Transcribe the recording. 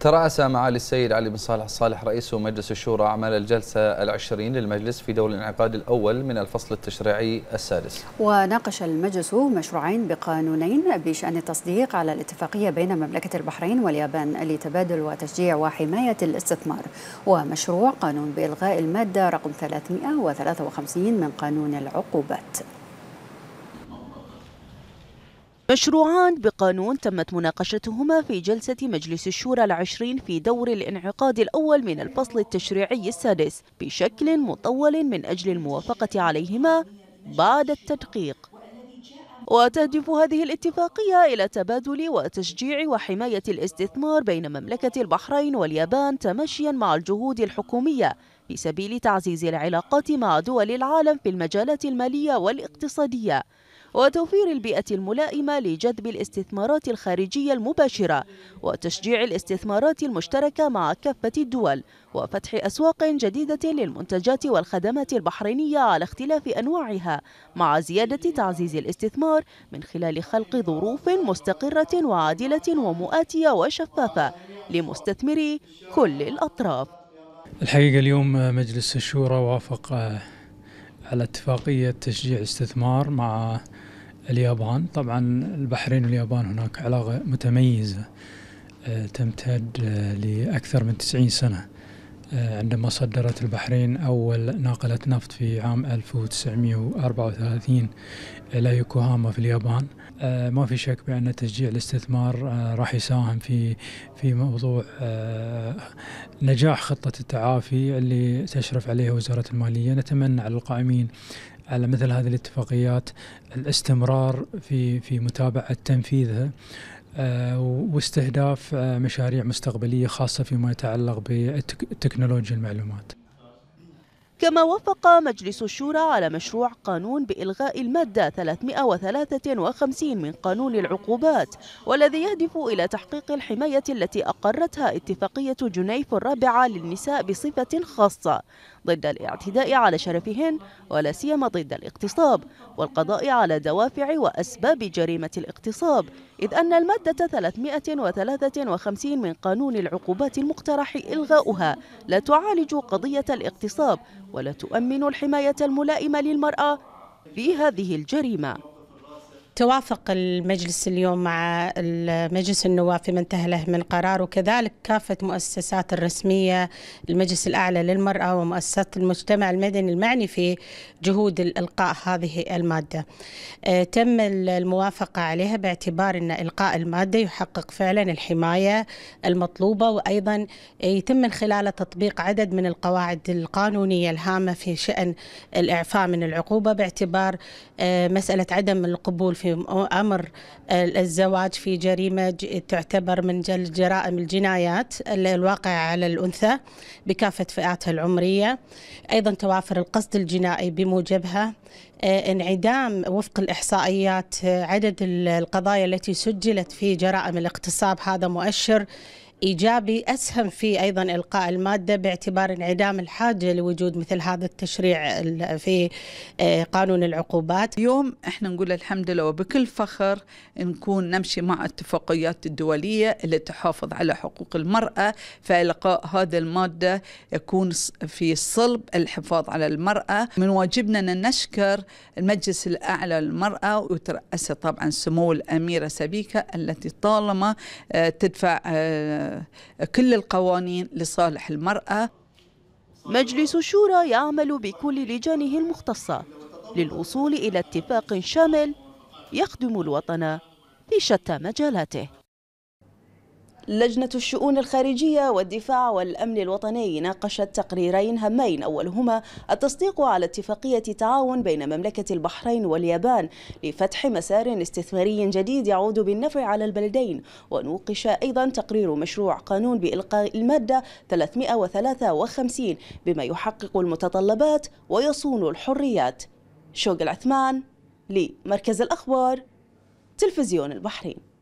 ترأس معالي السيد علي بن صالح الصالح رئيس مجلس الشورى أعمال الجلسة العشرين للمجلس في دور الانعقاد الأول من الفصل التشريعي السادس وناقش المجلس مشروعين بقانونين بشأن التصديق على الاتفاقية بين مملكة البحرين واليابان لتبادل وتشجيع وحماية الاستثمار ومشروع قانون بإلغاء المادة رقم 353 من قانون العقوبات مشروعان بقانون تمت مناقشتهما في جلسة مجلس الشورى العشرين في دور الانعقاد الأول من الفصل التشريعي السادس بشكل مطول من أجل الموافقة عليهما بعد التدقيق وتهدف هذه الاتفاقية إلى تبادل وتشجيع وحماية الاستثمار بين مملكة البحرين واليابان تماشيا مع الجهود الحكومية في سبيل تعزيز العلاقات مع دول العالم في المجالات المالية والاقتصادية وتوفير البيئة الملائمة لجذب الاستثمارات الخارجية المباشرة وتشجيع الاستثمارات المشتركة مع كافة الدول وفتح أسواق جديدة للمنتجات والخدمات البحرينية على اختلاف أنواعها مع زيادة تعزيز الاستثمار من خلال خلق ظروف مستقرة وعادلة ومؤاتية وشفافة لمستثمري كل الأطراف الحقيقة اليوم مجلس الشورى وافق على اتفاقية تشجيع استثمار مع اليابان طبعا البحرين واليابان هناك علاقة متميزة آه، تمتد آه، لأكثر من تسعين سنة آه، عندما صدرت البحرين أول ناقلة نفط في عام 1934 إلى يوكوهاما في اليابان ما في شك بأن تشجيع الاستثمار راح يساهم في في موضوع نجاح خطة التعافي اللي تشرف عليها وزارة المالية نتمنى على القائمين على مثل هذه الاتفاقيات الاستمرار في في متابعة تنفيذها آه، واستهداف آه، مشاريع مستقبلية خاصة فيما يتعلق بتكنولوجيا المعلومات كما وافق مجلس الشورى على مشروع قانون بإلغاء المادة 353 من قانون العقوبات والذي يهدف إلى تحقيق الحماية التي أقرتها اتفاقية جنيف الرابعة للنساء بصفة خاصة ضد الاعتداء على شرفهن ولا سيما ضد الاغتصاب والقضاء على دوافع وأسباب جريمة الاغتصاب إذ أن المادة 353 من قانون العقوبات المقترح إلغاؤها لا تعالج قضية الاغتصاب ولا تؤمن الحماية الملائمة للمرأة في هذه الجريمة توافق المجلس اليوم مع مجلس النواب فيما انتهى له من قرار وكذلك كافة مؤسسات الرسمية المجلس الأعلى للمرأة ومؤسسات المجتمع المدني المعني في جهود إلقاء هذه المادة آه، تم الموافقة عليها باعتبار أن إلقاء المادة يحقق فعلا الحماية المطلوبة وأيضا يتم من خلال تطبيق عدد من القواعد القانونية الهامة في شأن الإعفاء من العقوبة باعتبار آه، مسألة عدم القبول في في أمر الزواج في جريمة تعتبر من جرائم الجنايات الواقعة على الأنثى بكافة فئاتها العمرية أيضا توافر القصد الجنائي بموجبها آه، انعدام وفق الإحصائيات آه، عدد القضايا التي سجلت في جرائم الاغتصاب هذا مؤشر ايجابي اسهم في ايضا القاء الماده باعتبار انعدام الحاجه لوجود مثل هذا التشريع في آه، قانون العقوبات. اليوم احنا نقول الحمد لله وبكل فخر نكون نمشي مع اتفاقيات الدوليه اللي تحافظ على حقوق المراه فالقاء هذا الماده يكون في صلب الحفاظ على المراه، من واجبنا ان نشكر المجلس الاعلى للمراه وترأسه طبعا سمو الاميره سبيكه التي طالما آه، تدفع آه، كل القوانين لصالح المرأة مجلس الشورى يعمل بكل لجانه المختصة للوصول إلى اتفاق شامل يخدم الوطن في شتى مجالاته لجنة الشؤون الخارجية والدفاع والأمن الوطني ناقشت تقريرين هامين أولهما التصديق على اتفاقية تعاون بين مملكة البحرين واليابان لفتح مسار استثماري جديد يعود بالنفع على البلدين ونوقش أيضا تقرير مشروع قانون بإلقاء المادة 353 بما يحقق المتطلبات ويصون الحريات شوق العثمان لمركز الأخبار تلفزيون البحرين